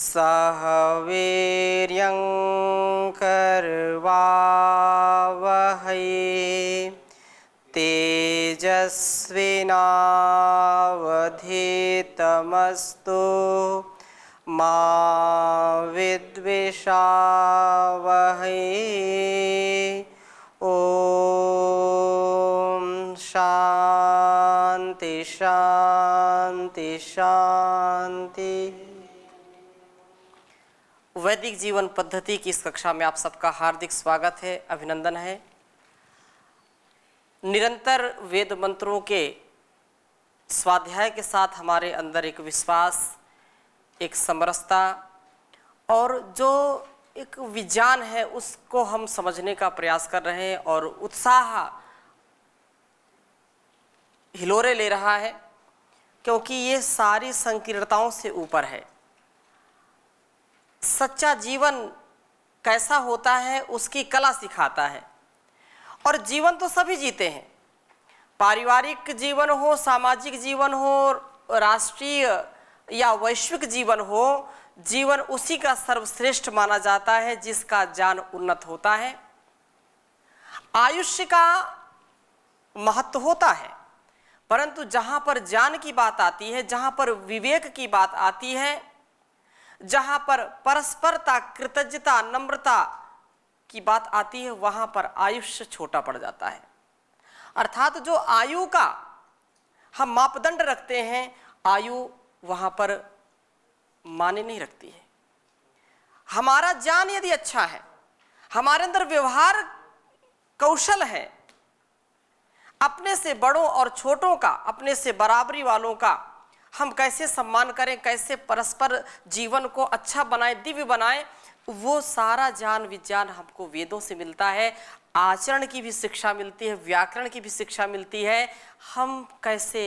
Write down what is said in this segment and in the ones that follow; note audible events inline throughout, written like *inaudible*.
सह कर्वा वह तेजस्विनावधीतमस्तु मा विद्विषावहै वैदिक जीवन पद्धति की इस कक्षा में आप सबका हार्दिक स्वागत है अभिनंदन है निरंतर वेद मंत्रों के स्वाध्याय के साथ हमारे अंदर एक विश्वास एक समरसता और जो एक विज्ञान है उसको हम समझने का प्रयास कर रहे हैं और उत्साह हिलोरे ले रहा है क्योंकि ये सारी संकीर्णताओं से ऊपर है सच्चा जीवन कैसा होता है उसकी कला सिखाता है और जीवन तो सभी जीते हैं पारिवारिक जीवन हो सामाजिक जीवन हो राष्ट्रीय या वैश्विक जीवन हो जीवन उसी का सर्वश्रेष्ठ माना जाता है जिसका ज्ञान उन्नत होता है आयुष्य का महत्व होता है परंतु जहाँ पर ज्ञान की बात आती है जहाँ पर विवेक की बात आती है जहां पर परस्परता कृतज्ञता नम्रता की बात आती है वहां पर आयुष्य छोटा पड़ जाता है अर्थात जो आयु का हम मापदंड रखते हैं आयु वहां पर माने नहीं रखती है हमारा ज्ञान यदि अच्छा है हमारे अंदर व्यवहार कौशल है अपने से बड़ों और छोटों का अपने से बराबरी वालों का हम कैसे सम्मान करें कैसे परस्पर जीवन को अच्छा बनाए दिव्य बनाए वो सारा ज्ञान विज्ञान हमको वेदों से मिलता है आचरण की भी शिक्षा मिलती है व्याकरण की भी शिक्षा मिलती है हम कैसे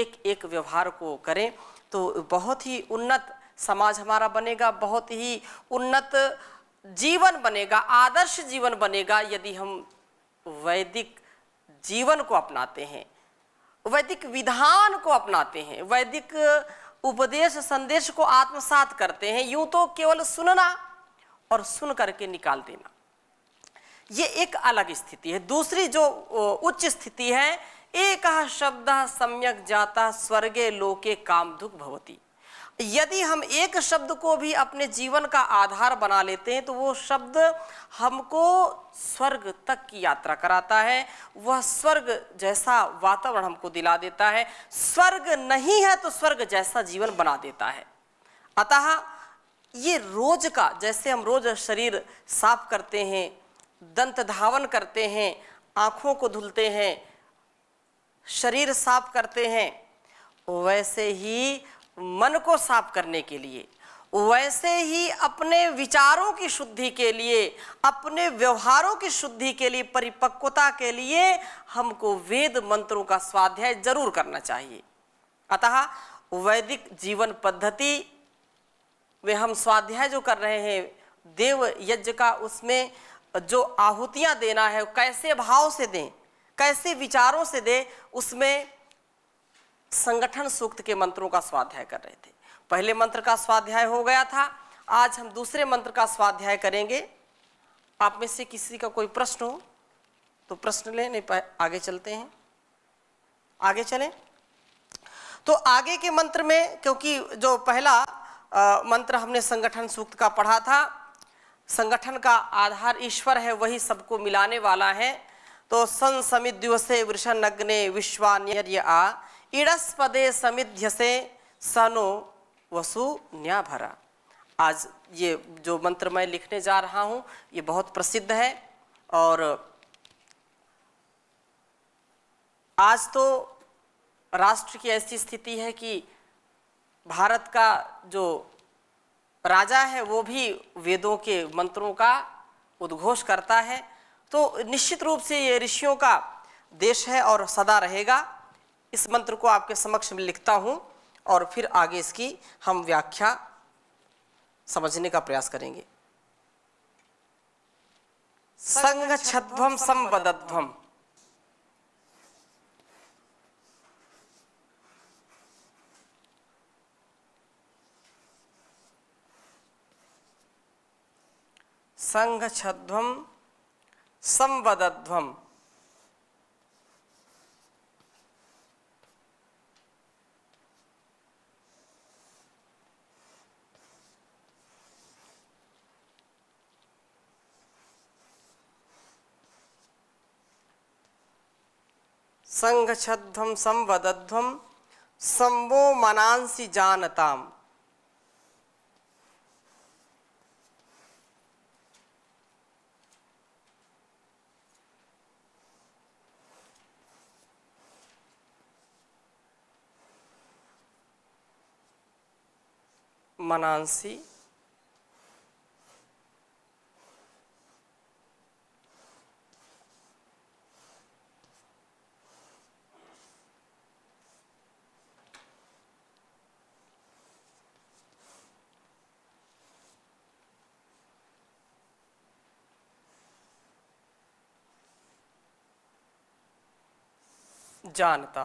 एक एक व्यवहार को करें तो बहुत ही उन्नत समाज हमारा बनेगा बहुत ही उन्नत जीवन बनेगा आदर्श जीवन बनेगा यदि हम वैदिक जीवन को अपनाते हैं वैदिक विधान को अपनाते हैं वैदिक उपदेश संदेश को आत्मसात करते हैं यूं तो केवल सुनना और सुन करके निकाल देना ये एक अलग स्थिति है दूसरी जो उच्च स्थिति है एक शब्द सम्यक जाता स्वर्गे लोके कामधुक भवती यदि हम एक शब्द को भी अपने जीवन का आधार बना लेते हैं तो वो शब्द हमको स्वर्ग तक की यात्रा कराता है वह स्वर्ग जैसा वातावरण हमको दिला देता है स्वर्ग नहीं है तो स्वर्ग जैसा जीवन बना देता है अतः ये रोज का जैसे हम रोज शरीर साफ करते हैं दंत धावन करते हैं आँखों को धुलते हैं शरीर साफ करते हैं वैसे ही मन को साफ करने के लिए वैसे ही अपने विचारों की शुद्धि के लिए अपने व्यवहारों की शुद्धि के लिए परिपक्वता के लिए हमको वेद मंत्रों का स्वाध्याय जरूर करना चाहिए अतः वैदिक जीवन पद्धति में हम स्वाध्याय जो कर रहे हैं देव यज्ञ का उसमें जो आहुतियां देना है कैसे भाव से दें कैसे विचारों से दें उसमें संगठन सूक्त के मंत्रों का स्वाध्याय कर रहे थे पहले मंत्र का स्वाध्याय हो गया था आज हम दूसरे मंत्र का स्वाध्याय करेंगे आप में से किसी का कोई प्रश्न हो तो प्रश्न ले नहीं पाए आगे चलते हैं आगे चलें तो आगे के मंत्र में क्योंकि जो पहला आ, मंत्र हमने संगठन सूक्त का पढ़ा था संगठन का आधार ईश्वर है वही सबको मिलाने वाला है तो सन दिवसे वृषण अग्नि विश्वान्य आ इडस्पदे समिध्यसे सनो वसु न्याभरा आज ये जो मंत्र मैं लिखने जा रहा हूँ ये बहुत प्रसिद्ध है और आज तो राष्ट्र की ऐसी स्थिति है कि भारत का जो राजा है वो भी वेदों के मंत्रों का उद्घोष करता है तो निश्चित रूप से ये ऋषियों का देश है और सदा रहेगा इस मंत्र को आपके समक्ष में लिखता हूं और फिर आगे इसकी हम व्याख्या समझने का प्रयास करेंगे संघ छध्व संवदध्वम संघ छध्वम संवदध्वम संघध्वम संवदध्वम संवो मनांसी जानताम मनांसी जानता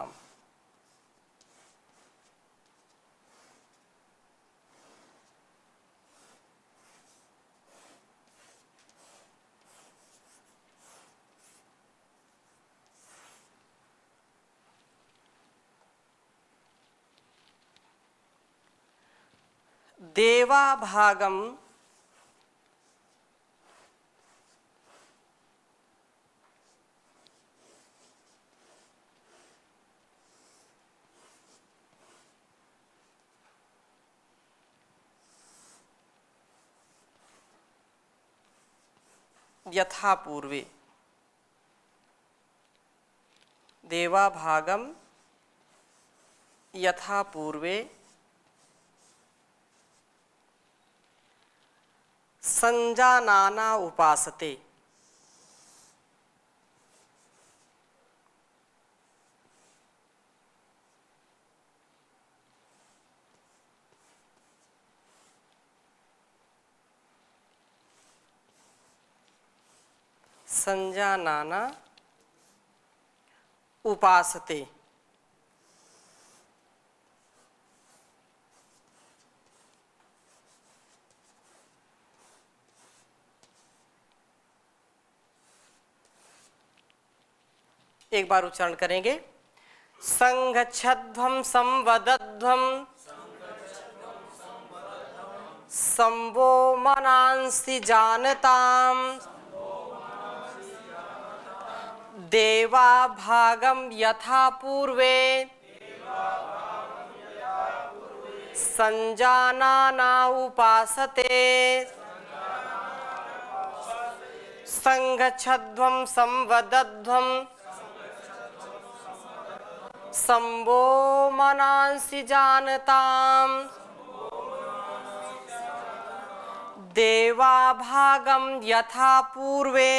भागम यथा पूर्वे देवाभागम यथा पूर्वे संजानाना उपासते संजानाना उपासते एक बार उच्चारण करेंगे संघध्वम संवदध्व संवो मनांसि जानताम देवा भागम यथा पूर्वे संजाना ना उपासते संगछध्वं संवदध्वं संबो मनांसि जानताम देवा भागम यथा पूर्वे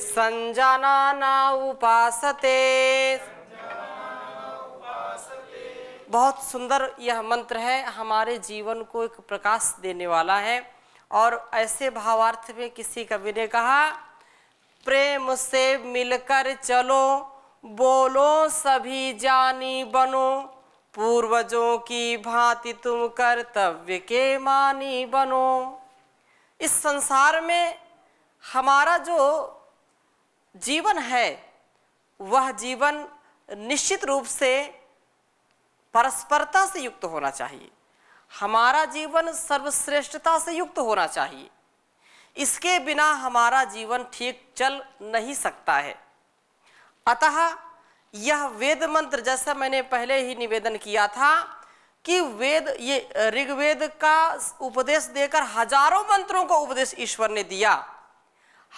संजाना उपासते बहुत सुंदर यह मंत्र है हमारे जीवन को एक प्रकाश देने वाला है और ऐसे भावार्थ में किसी कवि ने कहा प्रेम से मिलकर चलो बोलो सभी जानी बनो पूर्वजों की भांति तुम कर्तव्य के मानी बनो इस संसार में हमारा जो जीवन है वह जीवन निश्चित रूप से परस्परता से युक्त होना चाहिए हमारा जीवन सर्वश्रेष्ठता से युक्त होना चाहिए इसके बिना हमारा जीवन ठीक चल नहीं सकता है अतः यह वेद मंत्र जैसा मैंने पहले ही निवेदन किया था कि वेद ये ऋग्वेद का उपदेश देकर हजारों मंत्रों को उपदेश ईश्वर ने दिया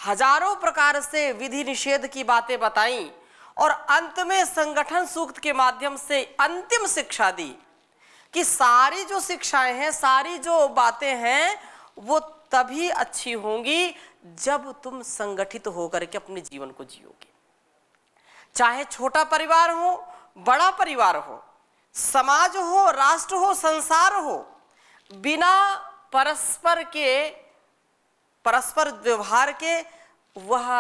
हजारों प्रकार से विधि निषेध की बातें बताई और अंत में संगठन सूक्त के माध्यम से अंतिम शिक्षा दी कि सारी जो शिक्षाएं हैं सारी जो बातें हैं वो तभी अच्छी होंगी जब तुम संगठित होकर के अपने जीवन को जियोगे चाहे छोटा परिवार हो बड़ा परिवार हो समाज हो राष्ट्र हो संसार हो बिना परस्पर के परस्पर व्यवहार के वह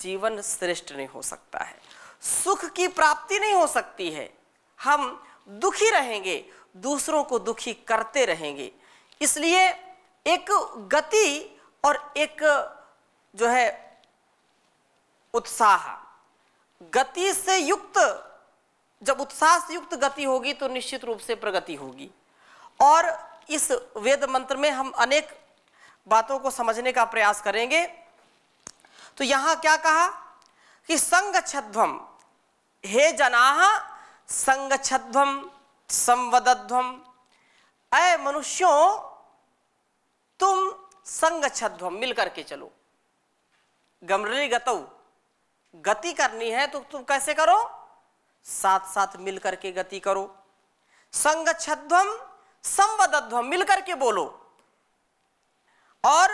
जीवन श्रेष्ठ नहीं हो सकता है सुख की प्राप्ति नहीं हो सकती है हम दुखी रहेंगे दूसरों को दुखी करते रहेंगे इसलिए एक गति और एक जो है उत्साह गति से युक्त जब उत्साह से युक्त गति होगी तो निश्चित रूप से प्रगति होगी और इस वेद मंत्र में हम अनेक बातों को समझने का प्रयास करेंगे तो यहां क्या कहा कि संग संगछध्वम हे जनाह संगछध्वम संवदध्वम अय मनुष्यों तुम संग छध्वम मिलकर के चलो गमरली गतौ गति करनी है तो तुम कैसे करो साथ साथ मिलकर के गति करो संग छध्वम संवदध्वम मिलकर के बोलो और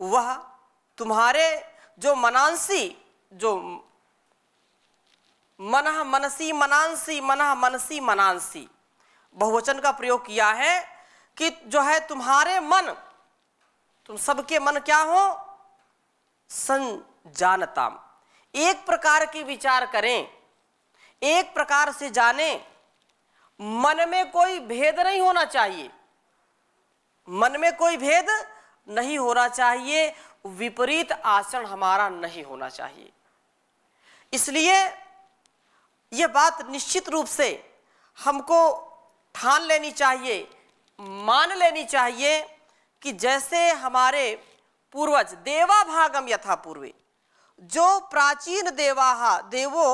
वह तुम्हारे जो मनांसी जो मन मनसी मनांसी मनह मनसी मनांसी बहुवचन का प्रयोग किया है कि जो है तुम्हारे मन तुम सबके मन क्या हो संजानताम एक प्रकार की विचार करें एक प्रकार से जाने मन में कोई भेद नहीं होना चाहिए मन में कोई भेद नहीं होना चाहिए विपरीत आचरण हमारा नहीं होना चाहिए इसलिए यह बात निश्चित रूप से हमको ठान लेनी चाहिए मान लेनी चाहिए कि जैसे हमारे पूर्वज देवा भागम यथा पूर्वे जो प्राचीन देवाहा देवो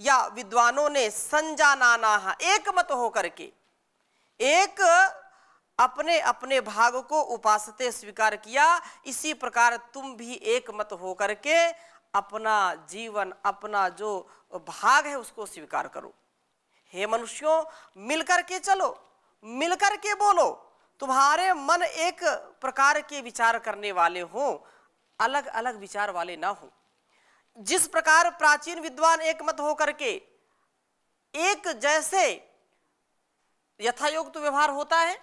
या विद्वानों ने संजानाना एक मत होकर के एक अपने अपने भाग को उपासते स्वीकार किया इसी प्रकार तुम भी एक मत होकर के अपना जीवन अपना जो भाग है उसको स्वीकार करो हे मनुष्यों मिलकर के चलो मिलकर के बोलो तुम्हारे मन एक प्रकार के विचार करने वाले हों अलग अलग विचार वाले ना हो जिस प्रकार प्राचीन विद्वान एक मत होकर के एक जैसे यथायोग तो व्यवहार होता है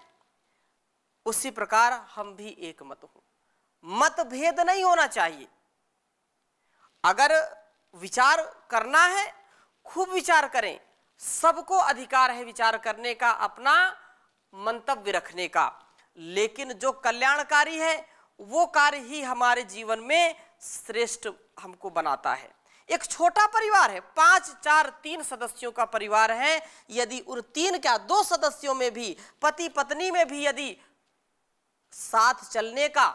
उसी प्रकार हम भी एक मत हों मतभेद नहीं होना चाहिए अगर विचार करना है खूब विचार करें सबको अधिकार है विचार करने का अपना मंतव्य रखने का लेकिन जो कल्याणकारी है वो कार्य ही हमारे जीवन में श्रेष्ठ हमको बनाता है एक छोटा परिवार है पांच चार तीन सदस्यों का परिवार है यदि उन तीन क्या दो सदस्यों में भी पति पत्नी में भी यदि साथ चलने का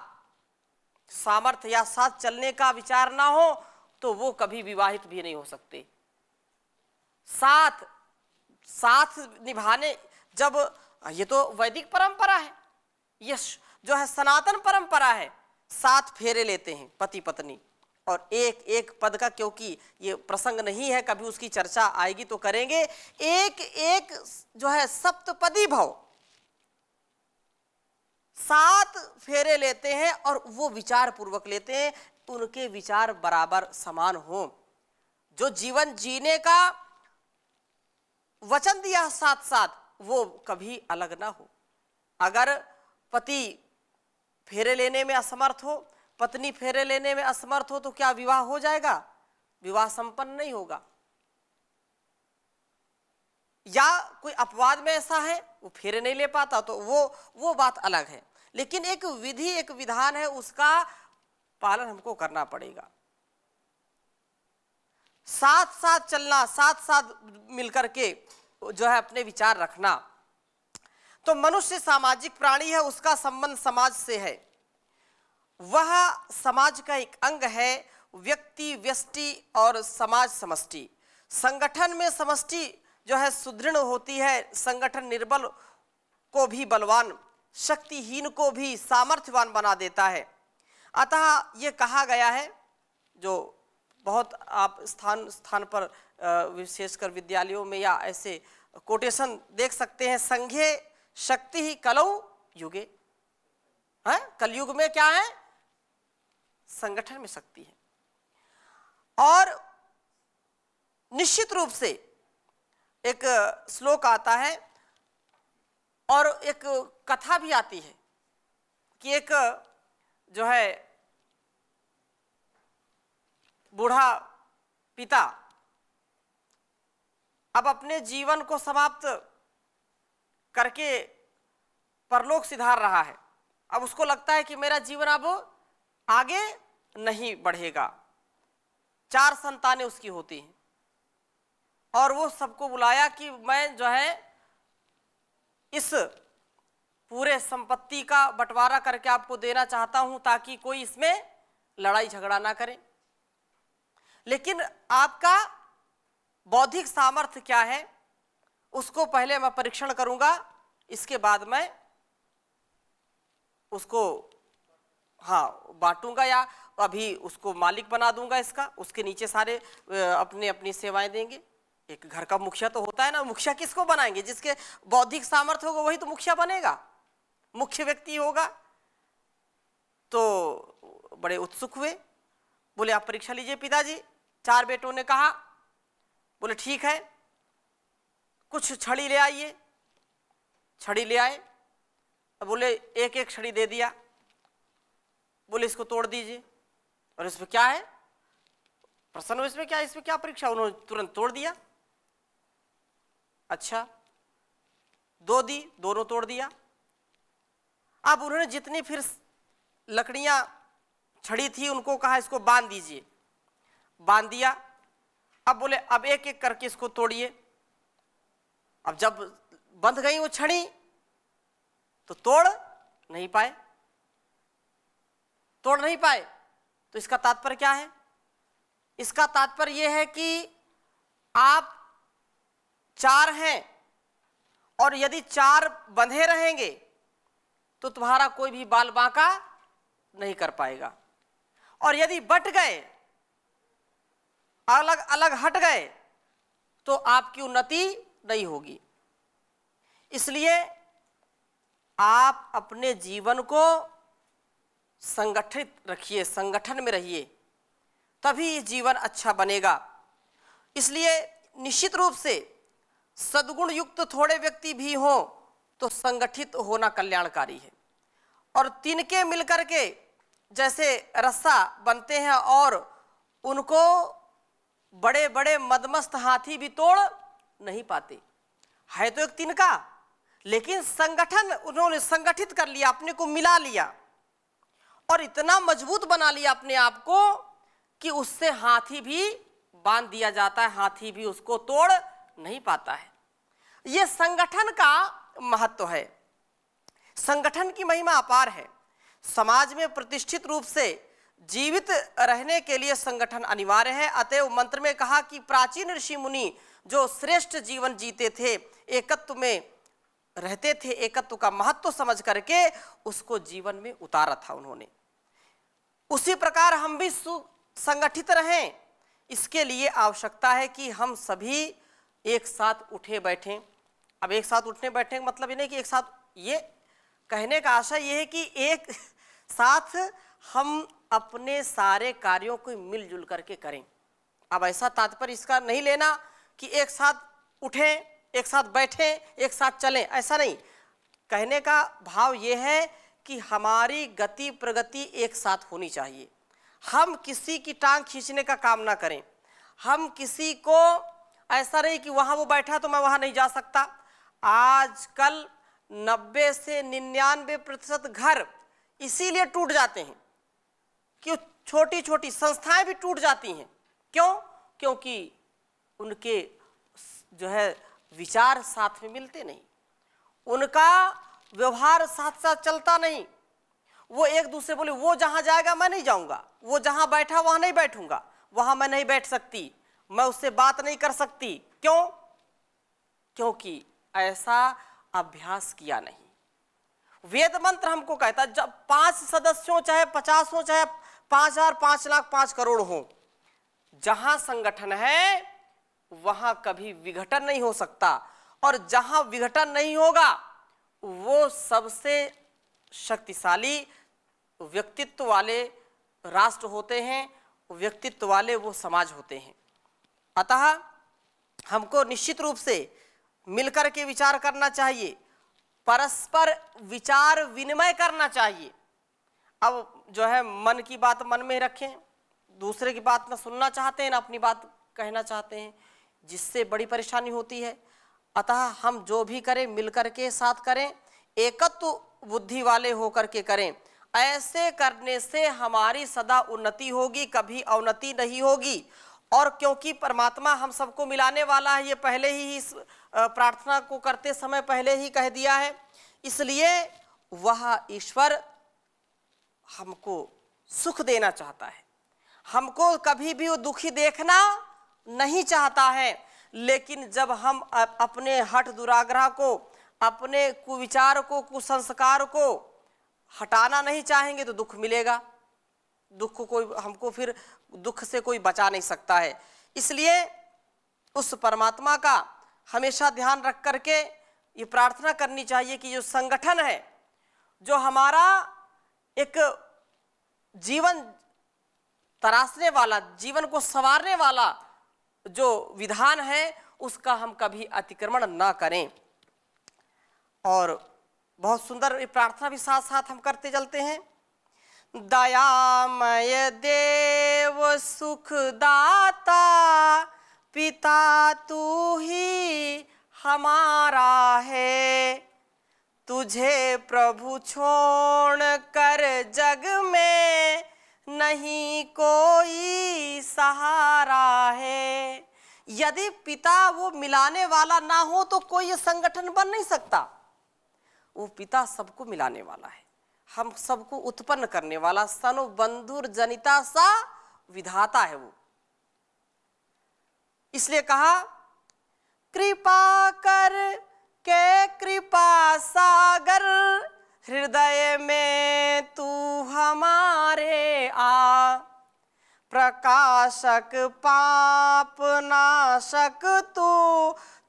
सामर्थ्य या साथ चलने का विचार ना हो तो वो कभी विवाहित भी नहीं हो सकते साथ साथ निभाने जब ये तो वैदिक परंपरा है ये जो है सनातन परंपरा है साथ फेरे लेते हैं पति पत्नी और एक एक पद का क्योंकि ये प्रसंग नहीं है कभी उसकी चर्चा आएगी तो करेंगे एक एक जो है सप्तपदी भव सात फेरे लेते हैं और वो विचार पूर्वक लेते हैं तो उनके विचार बराबर समान हो जो जीवन जीने का वचन दिया साथ साथ वो कभी अलग ना हो अगर पति फेरे लेने में असमर्थ हो पत्नी फेरे लेने में असमर्थ हो तो क्या विवाह हो जाएगा विवाह संपन्न नहीं होगा या कोई अपवाद में ऐसा है वो फेरे नहीं ले पाता तो वो वो बात अलग है लेकिन एक विधि एक विधान है उसका पालन हमको करना पड़ेगा साथ साथ चलना साथ साथ मिलकर के जो है अपने विचार रखना तो मनुष्य सामाजिक प्राणी है उसका संबंध समाज से है वह समाज का एक अंग है व्यक्ति व्यष्टि और समाज समष्टि संगठन में समष्टि जो है सुदृढ़ होती है संगठन निर्बल को भी बलवान शक्तिहीन को भी सामर्थ्यवान बना देता है अतः ये कहा गया है जो बहुत आप स्थान स्थान पर विशेषकर विद्यालयों में या ऐसे कोटेशन देख सकते हैं संघे शक्ति ही कलौ युगे है हाँ, कलयुग में क्या है संगठन में शक्ति है और निश्चित रूप से एक श्लोक आता है और एक कथा भी आती है कि एक जो है बूढ़ा पिता अब अपने जीवन को समाप्त करके परलोक सिधार रहा है अब उसको लगता है कि मेरा जीवन अब आगे नहीं बढ़ेगा चार संतानें उसकी होती हैं और वो सबको बुलाया कि मैं जो है इस पूरे संपत्ति का बंटवारा करके आपको देना चाहता हूं ताकि कोई इसमें लड़ाई झगड़ा ना करे लेकिन आपका बौद्धिक सामर्थ्य क्या है उसको पहले मैं परीक्षण करूंगा इसके बाद मैं उसको हाँ बांटूंगा या अभी उसको मालिक बना दूंगा इसका उसके नीचे सारे अपने अपनी सेवाएं देंगे एक घर का मुखिया तो होता है ना मुखिया किसको बनाएंगे जिसके बौद्धिक सामर्थ्य होगा वही तो मुखिया बनेगा मुख्य व्यक्ति होगा तो बड़े उत्सुक हुए बोले आप परीक्षा लीजिए पिताजी चार बेटों ने कहा बोले ठीक है कुछ छड़ी ले आइए छड़ी ले आए बोले एक एक छड़ी दे दिया बोले इसको तोड़ दीजिए और इसमें क्या है प्रसन्न हो इसमें क्या इसमें क्या परीक्षा उन्होंने तुरंत तोड़ दिया अच्छा दो दी दोनों तोड़ दिया अब उन्होंने जितनी फिर लकड़ियां छड़ी थी उनको कहा इसको बांध दीजिए बांध दिया अब बोले अब एक एक करके इसको तोड़िए अब जब बंध गई वो छड़ी तो तोड़ नहीं पाए तोड़ नहीं पाए तो इसका तात्पर्य क्या है इसका तात्पर्य यह है कि आप चार हैं और यदि चार बंधे रहेंगे तो तुम्हारा कोई भी बाल बांका नहीं कर पाएगा और यदि बट गए अलग अलग हट गए तो आपकी उन्नति नहीं होगी इसलिए आप अपने जीवन को संगठित रखिए संगठन में रहिए तभी जीवन अच्छा बनेगा इसलिए निश्चित रूप से सदगुण युक्त थोड़े व्यक्ति भी हों तो संगठित होना कल्याणकारी है और तिनके मिलकर के जैसे रस्सा बनते हैं और उनको बड़े बड़े मदमस्त हाथी भी तोड़ नहीं पाते है तो एक तिनका लेकिन संगठन उन्होंने संगठित कर लिया अपने को मिला लिया और इतना मजबूत बना लिया अपने आप को कि उससे हाथी भी बांध दिया जाता है हाथी भी उसको तोड़ नहीं पाता है ये संगठन का महत्व है संगठन की महिमा अपार है समाज में प्रतिष्ठित रूप से जीवित रहने के लिए संगठन अनिवार्य है अतएव मंत्र में कहा कि प्राचीन ऋषि मुनि जो श्रेष्ठ जीवन जीते थे एकत्व में रहते थे एकत्व का महत्व समझ करके उसको जीवन में उतारा था उन्होंने उसी प्रकार हम भी संगठित रहें इसके लिए आवश्यकता है कि हम सभी एक साथ उठे बैठें अब एक साथ उठने बैठने का मतलब ये नहीं कि एक साथ ये कहने का आशा ये है कि एक *laughs* साथ हम अपने सारे कार्यों को मिलजुल करके करें अब ऐसा तात्पर्य इसका नहीं लेना कि एक साथ उठें एक साथ बैठें एक साथ चलें ऐसा नहीं कहने का भाव ये है कि हमारी गति प्रगति एक साथ होनी चाहिए हम किसी की टांग खींचने का काम ना करें हम किसी को ऐसा नहीं कि वहाँ वो बैठा तो मैं वहाँ नहीं जा सकता आजकल नब्बे से निन्यानवे प्रतिशत घर इसीलिए टूट जाते हैं कि छोटी छोटी संस्थाएं भी टूट जाती हैं क्यों क्योंकि उनके जो है विचार साथ में मिलते नहीं उनका व्यवहार साथ साथ चलता नहीं वो एक दूसरे बोले वो जहाँ जाएगा मैं नहीं जाऊँगा वो जहाँ बैठा वहाँ नहीं बैठूँगा वहाँ मैं नहीं बैठ सकती मैं उससे बात नहीं कर सकती क्यों क्योंकि ऐसा अभ्यास किया नहीं वेद मंत्र हमको कहता जब पांच सदस्यों चाहे पचास हो चाहे पांच हजार पांच लाख पांच करोड़ हो जहां संगठन है वहां कभी विघटन नहीं हो सकता और जहां विघटन नहीं होगा वो सबसे शक्तिशाली व्यक्तित्व वाले राष्ट्र होते हैं व्यक्तित्व वाले वो समाज होते हैं अतः हमको निश्चित रूप से मिलकर के विचार करना चाहिए परस्पर विचार विनिमय करना चाहिए अब जो है मन की बात मन में रखें दूसरे की बात ना सुनना चाहते हैं ना अपनी बात कहना चाहते हैं जिससे बड़ी परेशानी होती है अतः हम जो भी करें मिलकर के साथ करें एकत्व बुद्धि वाले होकर के करें ऐसे करने से हमारी सदा उन्नति होगी कभी अवनति नहीं होगी और क्योंकि परमात्मा हम सबको मिलाने वाला है ये पहले ही इस प्रार्थना को करते समय पहले ही कह दिया है इसलिए वह ईश्वर हमको सुख देना चाहता है हमको कभी भी वो दुखी देखना नहीं चाहता है लेकिन जब हम अपने हट दुराग्रह को अपने कुविचार को कुसंस्कार को हटाना नहीं चाहेंगे तो दुख मिलेगा दुख को हमको फिर दुख से कोई बचा नहीं सकता है इसलिए उस परमात्मा का हमेशा ध्यान रख करके ये प्रार्थना करनी चाहिए कि जो संगठन है जो हमारा एक जीवन तराशने वाला जीवन को संवारने वाला जो विधान है उसका हम कभी अतिक्रमण ना करें और बहुत सुंदर प्रार्थना भी साथ साथ हम करते चलते हैं दयामय देव सुखदाता पिता तू ही हमारा है तुझे प्रभु छोड़ कर जग में नहीं कोई सहारा है यदि पिता वो मिलाने वाला ना हो तो कोई संगठन बन नहीं सकता वो पिता सबको मिलाने वाला है हम सबको उत्पन्न करने वाला सनु बंधुर जनिता सा विधाता है वो इसलिए कहा कृपा कर के कृपा सागर हृदय में तू हमारे आ प्रकाशक पाप नाशक तू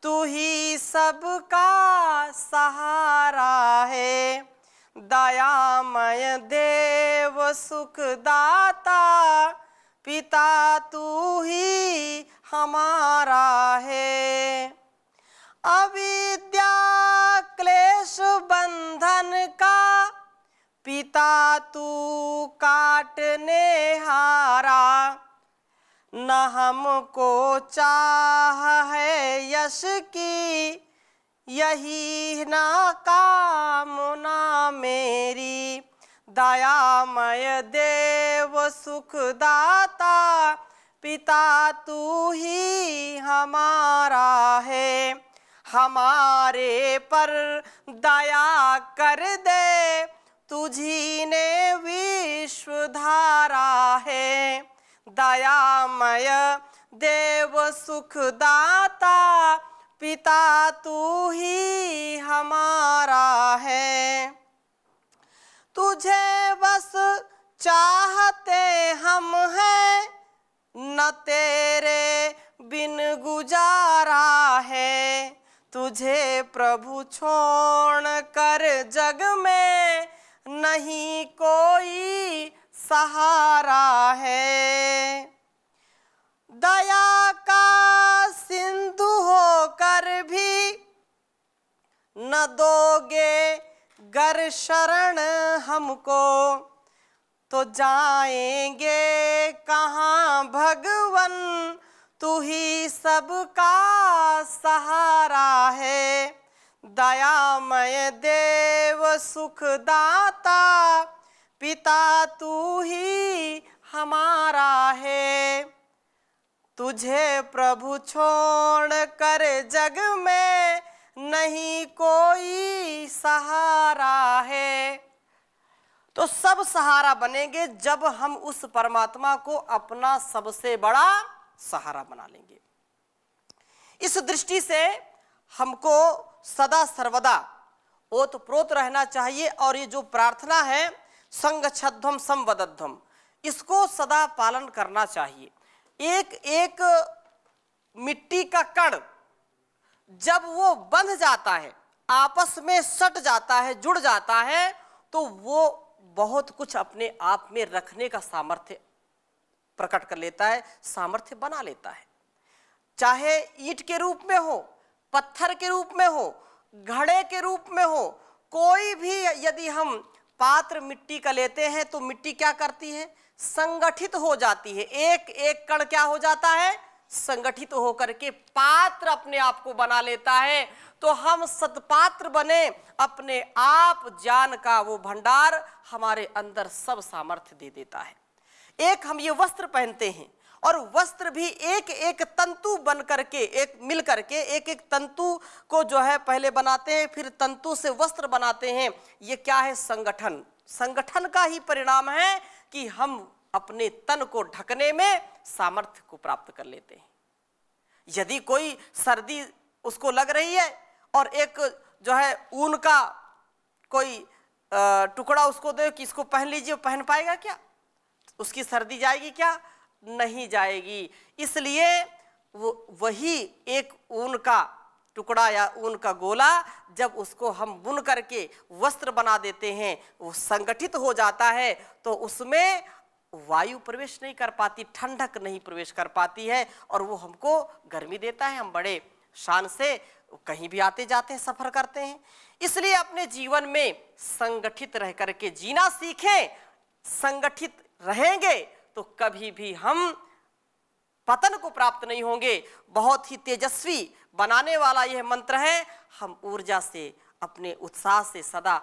तू ही सबका सहारा है दयामय देव सुखदाता पिता तू ही हमारा है अविद्या क्लेश बंधन का पिता तू काटने हारा न हमको चाह है यश की यही ना काम ना मेरी दयामय देव सुखदाता पिता तू ही हमारा है हमारे पर दया कर दे तुझी ने विश्व धारा है दयामय देव सुखदाता पिता तू ही हमारा है तुझे बस चाहते हम हैं न तेरे बिन गुजारा है तुझे प्रभु छोड़ कर जग में नहीं कोई सहारा है दया हिंदू होकर भी न दोगे गर शरण हमको तो जाएंगे कहाँ भगवन तू ही सबका सहारा है दयामय देव सुखदाता पिता तू ही हमारा है तुझे प्रभु छोड़ कर जग में नहीं कोई सहारा है तो सब सहारा बनेंगे जब हम उस परमात्मा को अपना सबसे बड़ा सहारा बना लेंगे इस दृष्टि से हमको सदा सर्वदा ओत प्रोत रहना चाहिए और ये जो प्रार्थना है संग छद्धम संवदद्धम इसको सदा पालन करना चाहिए एक एक मिट्टी का कण जब वो बंध जाता है आपस में सट जाता है जुड़ जाता है तो वो बहुत कुछ अपने आप में रखने का सामर्थ्य प्रकट कर लेता है सामर्थ्य बना लेता है चाहे ईट के रूप में हो पत्थर के रूप में हो घड़े के रूप में हो कोई भी यदि हम पात्र मिट्टी का लेते हैं तो मिट्टी क्या करती है संगठित हो जाती है एक एक कण क्या हो जाता है संगठित होकर के पात्र अपने आप को बना लेता है तो हम सतपात्र बने अपने आप ज्ञान का वो भंडार हमारे अंदर सब सामर्थ्य दे देता है एक हम ये वस्त्र पहनते हैं और वस्त्र भी एक एक तंतु बन करके एक मिल करके एक एक तंतु को जो है पहले बनाते हैं फिर तंतु से वस्त्र बनाते हैं ये क्या है संगठन संगठन का ही परिणाम है कि हम अपने तन को ढकने में सामर्थ्य को प्राप्त कर लेते हैं यदि कोई सर्दी उसको लग रही है और एक जो है ऊन का कोई टुकड़ा उसको दे कि इसको पहन लीजिए पहन पाएगा क्या उसकी सर्दी जाएगी क्या नहीं जाएगी इसलिए वो वही एक ऊन का टुकड़ा या ऊन का गोला जब उसको हम बुन करके वस्त्र बना देते हैं वो संगठित हो जाता है तो उसमें वायु प्रवेश नहीं कर पाती ठंडक नहीं प्रवेश कर पाती है और वो हमको गर्मी देता है हम बड़े शान से कहीं भी आते जाते हैं सफर करते हैं इसलिए अपने जीवन में संगठित रह करके जीना सीखें संगठित रहेंगे तो कभी भी हम पतन को प्राप्त नहीं होंगे बहुत ही तेजस्वी बनाने वाला यह मंत्र है हम ऊर्जा से अपने उत्साह से सदा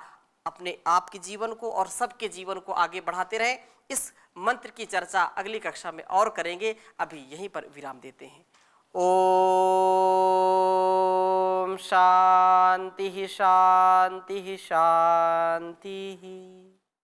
अपने आप के जीवन को और सबके जीवन को आगे बढ़ाते रहें इस मंत्र की चर्चा अगली कक्षा में और करेंगे अभी यहीं पर विराम देते हैं ओम शांति शांति शांति